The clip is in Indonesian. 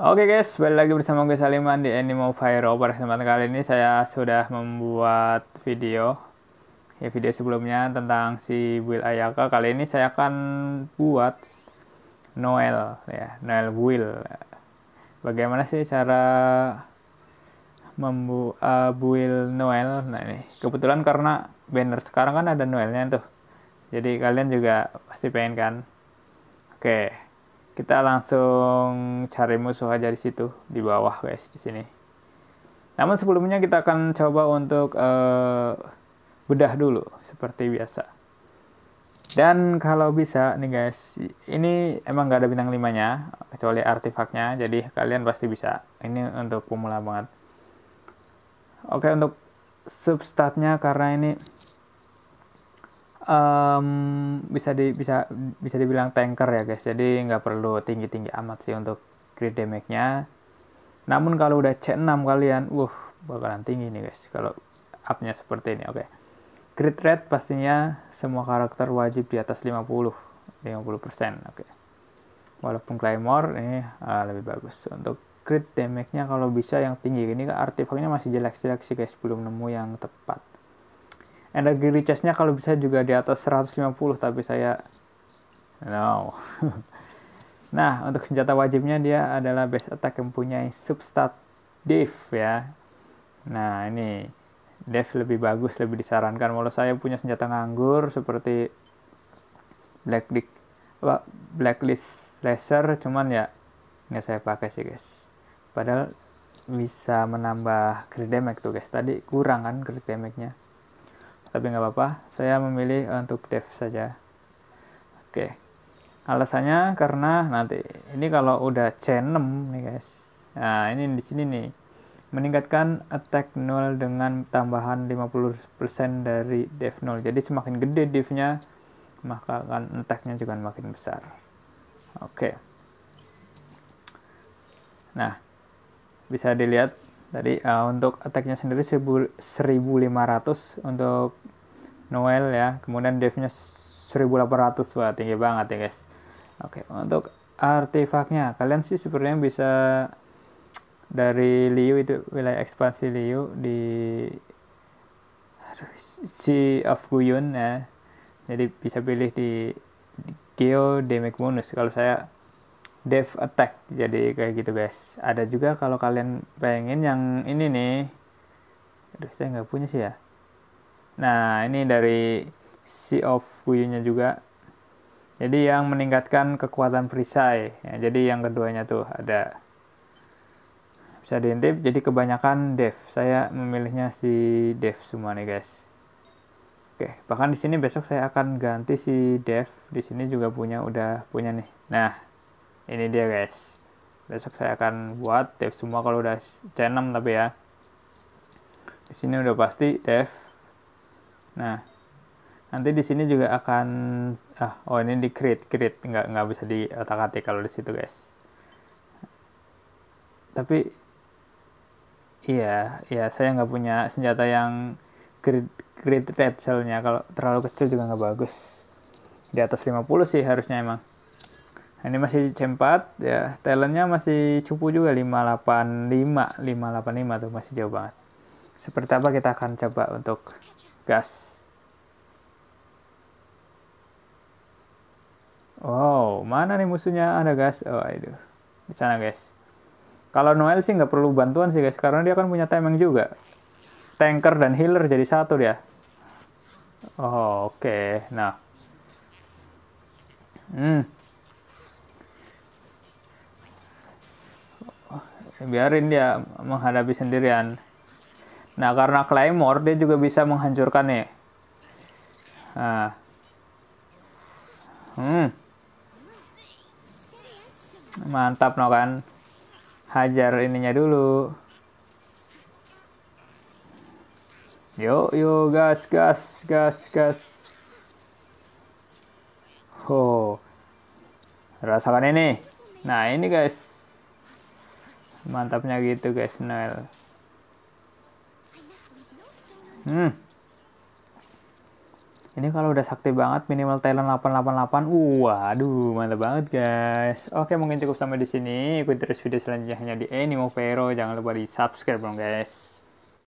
Oke okay guys, balik lagi bersama gue Saliman di Animo Fire Pada kesempatan kali ini saya sudah membuat video ya video sebelumnya tentang si Will Ayaka. Kali ini saya akan buat Noel ya, Noel Will. Bagaimana sih cara membuat uh, eh, build Noel? Nah ini kebetulan karena banner sekarang kan ada Noelnya tuh. Jadi kalian juga pasti pengen kan? Oke. Okay kita langsung cari musuh aja di situ di bawah guys di sini namun sebelumnya kita akan coba untuk uh, bedah dulu seperti biasa dan kalau bisa nih guys ini emang gak ada bintang limanya kecuali artefaknya jadi kalian pasti bisa ini untuk pemula banget oke untuk substatnya karena ini um, bisa di bisa bisa dibilang tanker ya guys jadi nggak perlu tinggi tinggi amat sih untuk crit damage nya namun kalau udah C6 kalian uh, bakalan tinggi nih guys kalau up nya seperti ini oke okay. crit rate pastinya semua karakter wajib di atas 50 50% oke okay. walaupun claymore ini uh, lebih bagus untuk crit damage nya kalau bisa yang tinggi ini artifaknya masih jelek-jelek sih guys belum nemu yang tepat energi recharge kalau bisa juga di atas 150 tapi saya no nah untuk senjata wajibnya dia adalah base attack yang punya substat div ya nah ini dev lebih bagus lebih disarankan walau saya punya senjata nganggur seperti blacklist apa, blacklist laser cuman ya nggak saya pakai sih guys padahal bisa menambah crit damage tuh guys tadi kurang kan crit damage nya tapi nggak apa-apa saya memilih untuk dev saja oke alasannya karena nanti ini kalau udah C6 nih guys nah ini di sini nih meningkatkan attack 0 dengan tambahan 50% dari dev 0 jadi semakin gede devnya maka akan attacknya juga makin besar oke nah bisa dilihat Tadi uh, eh, untuk attack-nya sendiri 1500 untuk Noel ya. Kemudian dev-nya 1800 wah tinggi banget ya guys. Oke, untuk artefaknya kalian sih sebenarnya bisa dari Liu itu wilayah ekspansi Liu di Sea of Guyun ya. Jadi bisa pilih di, Geo Demic Munus. Kalau saya dev attack jadi kayak gitu guys ada juga kalau kalian pengen yang ini nih aduh saya nggak punya sih ya nah ini dari Sea of Guyunya juga jadi yang meningkatkan kekuatan perisai ya, jadi yang keduanya tuh ada bisa diintip jadi kebanyakan dev saya memilihnya si dev semua nih guys Oke, bahkan di sini besok saya akan ganti si dev. Di sini juga punya udah punya nih. Nah, ini dia guys besok saya akan buat dev semua kalau udah C6 tapi ya di sini udah pasti dev nah nanti di sini juga akan ah oh ini di create create nggak nggak bisa di otak atik kalau di situ guys tapi iya iya saya nggak punya senjata yang create create red cellnya kalau terlalu kecil juga nggak bagus di atas 50 sih harusnya emang ini masih C4 ya talentnya masih cupu juga 585 585 tuh masih jauh banget seperti apa kita akan coba untuk gas wow mana nih musuhnya ada gas oh itu di sana guys kalau Noel sih nggak perlu bantuan sih guys karena dia kan punya temeng juga tanker dan healer jadi satu dia oh, oke okay. nah hmm biarin dia menghadapi sendirian nah karena claymore dia juga bisa menghancurkan ya. nah. hmm mantap no kan hajar ininya dulu yo yo gas gas gas gas oh rasakan ini nah ini guys mantapnya gitu guys Noel hmm ini kalau udah sakti banget minimal Thailand 888 uh, waduh mantap banget guys oke mungkin cukup sampai di sini ikuti terus video selanjutnya hanya di Animo Vero jangan lupa di subscribe dong guys